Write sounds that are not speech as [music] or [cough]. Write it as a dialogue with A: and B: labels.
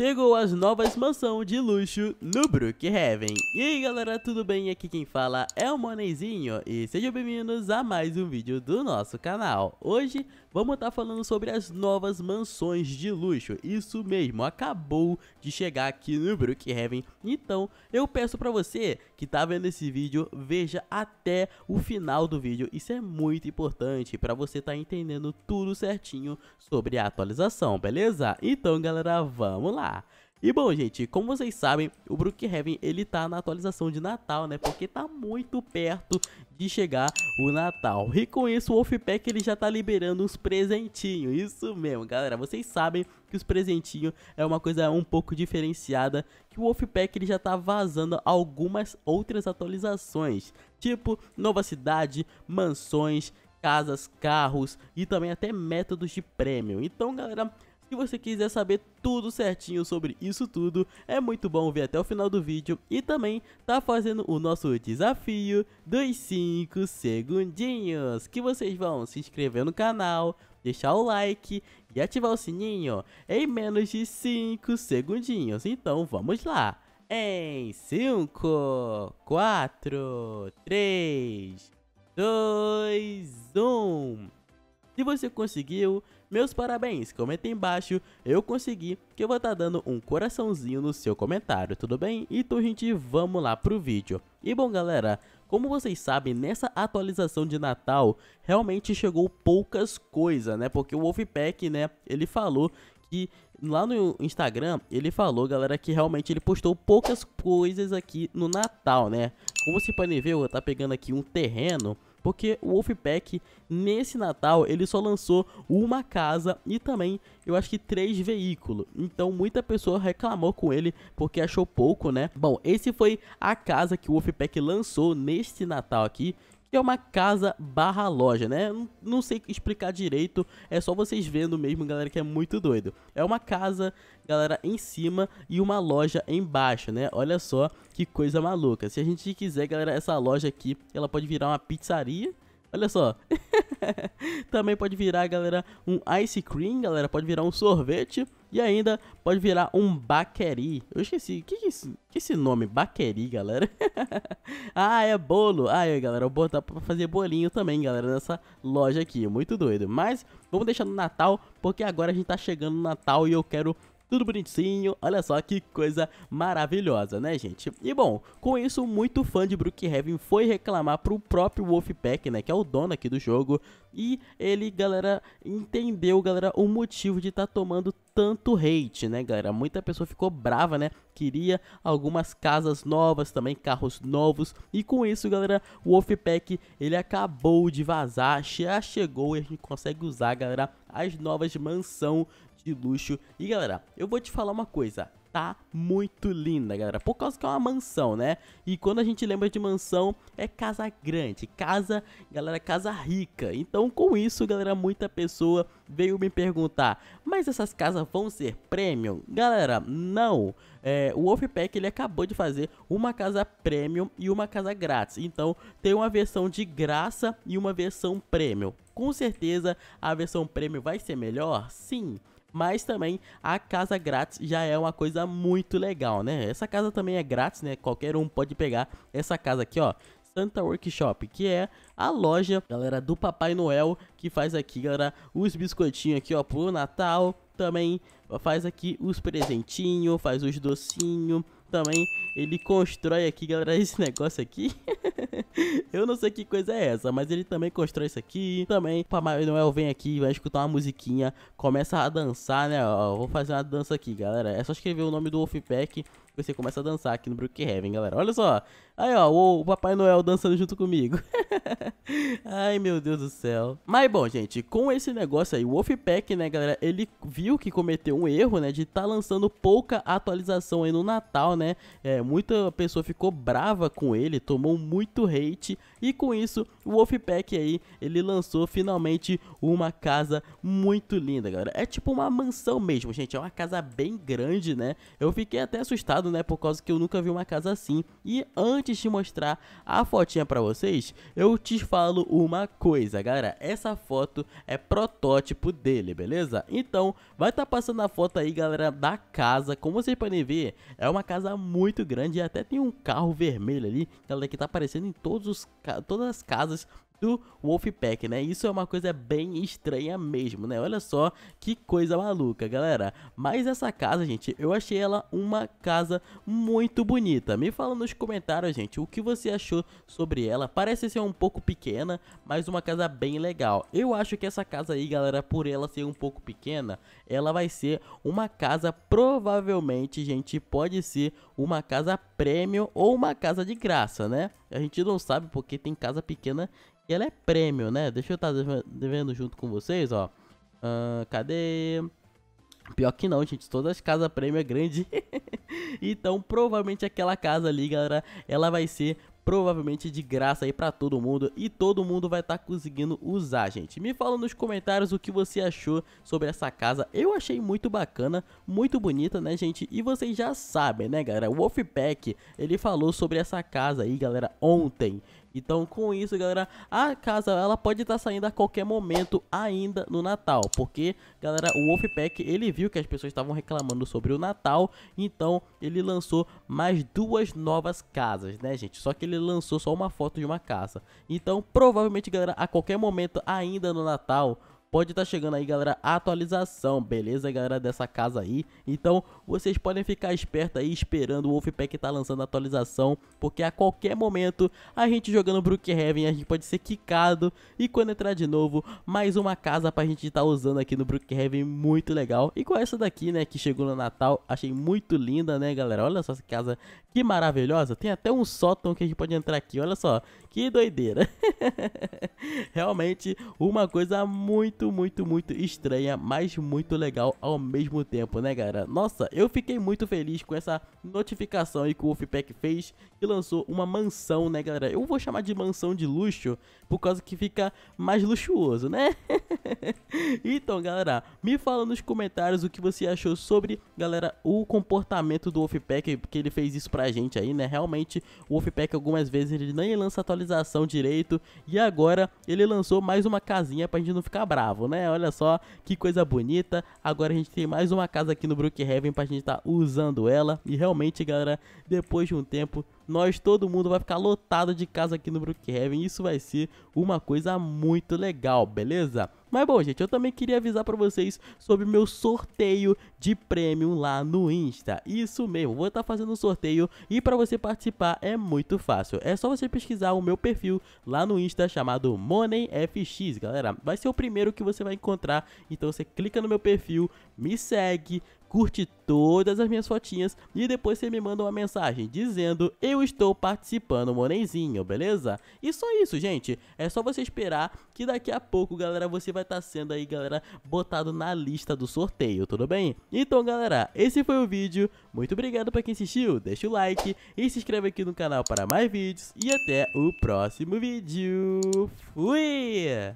A: chegou as novas mansão de luxo no Brookhaven. E aí galera, tudo bem? Aqui quem fala é o Monezinho e sejam bem-vindos a mais um vídeo do nosso canal. Hoje vamos estar tá falando sobre as novas mansões de luxo. Isso mesmo, acabou de chegar aqui no Brookhaven. Então, eu peço para você que tá vendo esse vídeo, veja até o final do vídeo. Isso é muito importante para você estar tá entendendo tudo certinho sobre a atualização, beleza? Então, galera, vamos lá. E bom, gente, como vocês sabem, o Brookhaven, ele tá na atualização de Natal, né? Porque tá muito perto de chegar o Natal. E com isso, o Wolfpack, ele já tá liberando uns presentinhos. Isso mesmo, galera. Vocês sabem que os presentinhos é uma coisa um pouco diferenciada. Que o Wolfpack, ele já tá vazando algumas outras atualizações. Tipo, nova cidade, mansões, casas, carros e também até métodos de prêmio. Então, galera, se você quiser saber tudo certinho sobre isso tudo, é muito bom ver até o final do vídeo e também tá fazendo o nosso desafio dos 5 segundinhos, que vocês vão se inscrever no canal, deixar o like e ativar o sininho em menos de 5 segundinhos. Então vamos lá! Em 5, 4, 3, 2, 1. Se você conseguiu, meus parabéns, comenta embaixo, eu consegui, que eu vou estar tá dando um coraçãozinho no seu comentário, tudo bem? Então gente, vamos lá pro vídeo. E bom galera, como vocês sabem, nessa atualização de Natal, realmente chegou poucas coisas, né? Porque o Wolfpack, né, ele falou que lá no Instagram, ele falou, galera, que realmente ele postou poucas coisas aqui no Natal, né? Como vocês podem ver, eu estar tá pegando aqui um terreno porque o Wolfpack, nesse Natal, ele só lançou uma casa e também, eu acho que três veículos. Então, muita pessoa reclamou com ele porque achou pouco, né? Bom, esse foi a casa que o Wolfpack lançou neste Natal aqui que é uma casa barra loja, né? Não sei explicar direito, é só vocês vendo mesmo, galera, que é muito doido. É uma casa, galera, em cima e uma loja embaixo, né? Olha só que coisa maluca. Se a gente quiser, galera, essa loja aqui, ela pode virar uma pizzaria, Olha só. [laughs] Também pode virar, galera, um ice cream, galera. Pode virar um sorvete. E ainda pode virar um baqueri. Eu esqueci. O que, que, é esse, que é esse nome? Baqueri, galera? [laughs] ah, é bolo. Ah, é, galera. Eu vou botar tá pra fazer bolinho também, galera, nessa loja aqui. Muito doido. Mas vamos deixar no Natal, porque agora a gente tá chegando no Natal e eu quero tudo bonitinho, olha só que coisa maravilhosa, né gente? E bom, com isso muito fã de Brookhaven foi reclamar pro próprio Wolfpack, né, que é o dono aqui do jogo, e ele, galera, entendeu, galera, o motivo de estar tá tomando tanto hate, né, galera? Muita pessoa ficou brava, né? Queria algumas casas novas, também carros novos. E com isso, galera, o Wolfpack, ele acabou de vazar, já chegou e a gente consegue usar, galera, as novas mansão de luxo. E galera, eu vou te falar uma coisa, tá muito linda, galera. Por causa que é uma mansão, né? E quando a gente lembra de mansão, é casa grande, casa, galera, casa rica. Então, com isso, galera, muita pessoa veio me perguntar, mas essas casas vão ser premium? Galera, não. É, o Wolfpack, ele acabou de fazer uma casa premium e uma casa grátis. Então, tem uma versão de graça e uma versão premium. Com certeza, a versão premium vai ser melhor? Sim mas também a casa grátis já é uma coisa muito legal, né? Essa casa também é grátis, né? Qualquer um pode pegar essa casa aqui, ó. Santa Workshop, que é a loja, galera, do Papai Noel, que faz aqui, galera, os biscoitinhos aqui, ó, pro Natal, também faz aqui os presentinhos, faz os docinhos, também ele constrói aqui, galera, esse negócio aqui [laughs] [laughs] eu não sei que coisa é essa, mas ele também constrói isso aqui. Também, Papai Noel vem aqui, vai escutar uma musiquinha, começa a dançar, né? Ó, vou fazer uma dança aqui, galera. É só escrever o nome do Wolfpack você começa a dançar aqui no Brookhaven, galera. Olha só. Aí, ó, o Papai Noel dançando junto comigo. [laughs] Ai, meu Deus do céu. Mas, bom, gente, com esse negócio aí, o Wolfpack, né, galera, ele viu que cometeu um erro, né, de estar tá lançando pouca atualização aí no Natal, né. É, muita pessoa ficou brava com ele, tomou muito hate, e com isso, o Wolfpack aí, ele lançou finalmente uma casa muito linda, galera. É tipo uma mansão mesmo, gente, é uma casa bem grande, né. Eu fiquei até assustado, chocado, né, por causa que eu nunca vi uma casa assim. E antes de mostrar a fotinha pra vocês, eu te falo uma coisa, galera. Essa foto é protótipo dele, beleza? Então, vai estar tá passando a foto aí, galera, da casa. Como vocês podem ver, é uma casa muito grande e até tem um carro vermelho ali, galera, que tá aparecendo em todos os, todas as casas do Wolfpack, né? Isso é uma coisa bem estranha mesmo, né? Olha só que coisa maluca, galera. Mas essa casa, gente, eu achei ela uma casa muito bonita. Me fala nos comentários, gente, o que você achou sobre ela. Parece ser um pouco pequena, mas uma casa bem legal. Eu acho que essa casa aí, galera, por ela ser um pouco pequena, ela vai ser uma casa provavelmente, gente, pode ser uma casa prêmio ou uma casa de graça, né? A gente não sabe porque tem casa pequena e ela é prêmio, né? Deixa eu tá estar devendo junto com vocês, ó. Uh, cadê? Pior que não, gente. Todas as casas prêmio é grande. [laughs] então, provavelmente aquela casa ali, galera, ela vai ser provavelmente de graça aí para todo mundo e todo mundo vai estar tá conseguindo usar, gente. Me fala nos comentários o que você achou sobre essa casa. Eu achei muito bacana, muito bonita, né, gente? E vocês já sabem, né, galera? O Wolfpack, ele falou sobre essa casa aí, galera, ontem. Então, com isso, galera, a casa ela pode estar tá saindo a qualquer momento ainda no Natal, porque, galera, o Wolfpack, ele viu que as pessoas estavam reclamando sobre o Natal, então ele lançou mais duas novas casas, né, gente? Só que ele lançou só uma foto de uma casa. Então, provavelmente, galera, a qualquer momento ainda no Natal, pode estar tá chegando aí, galera, a atualização, beleza, galera, dessa casa aí. Então, vocês podem ficar esperto aí, esperando o Wolfpack tá lançando a atualização, porque a qualquer momento, a gente jogando Brookhaven, a gente pode ser quicado, e quando entrar de novo, mais uma casa pra gente estar tá usando aqui no Brookhaven, muito legal. E com essa daqui, né, que chegou no Natal, achei muito linda, né, galera, olha só essa casa, que maravilhosa, tem até um sótão que a gente pode entrar aqui, olha só, que doideira. [laughs] Realmente, uma coisa muito muito, muito, muito estranha, mas muito legal ao mesmo tempo, né, galera? Nossa, eu fiquei muito feliz com essa notificação aí que o Wolfpack fez, que lançou uma mansão, né, galera? Eu vou chamar de mansão de luxo, por causa que fica mais luxuoso, né? [laughs] então, galera, me fala nos comentários o que você achou sobre, galera, o comportamento do Wolfpack, porque ele fez isso pra gente aí, né? Realmente, o Wolfpack algumas vezes ele nem lança atualização direito, e agora ele lançou mais uma casinha pra gente não ficar bravo escravo, né? Olha só que coisa bonita. Agora a gente tem mais uma casa aqui no Brookhaven pra gente estar tá usando ela. E realmente, galera, depois de um tempo, nós, todo mundo, vai ficar lotado de casa aqui no Brookhaven. Isso vai ser uma coisa muito legal, beleza? Mas bom, gente, eu também queria avisar para vocês sobre meu sorteio de prêmio lá no Insta. Isso mesmo, vou estar tá fazendo um sorteio e para você participar é muito fácil. É só você pesquisar o meu perfil lá no Insta chamado MoneyFX, galera. Vai ser o primeiro que você vai encontrar, então você clica no meu perfil, me segue, curte todas as minhas fotinhas e depois você me manda uma mensagem dizendo eu estou participando, Monenzinho, beleza? E só isso, gente. É só você esperar que daqui a pouco, galera, você vai estar tá sendo aí, galera, botado na lista do sorteio, tudo bem? Então, galera, esse foi o vídeo. Muito obrigado para quem assistiu. Deixa o like e se inscreve aqui no canal para mais vídeos e até o próximo vídeo. Fui!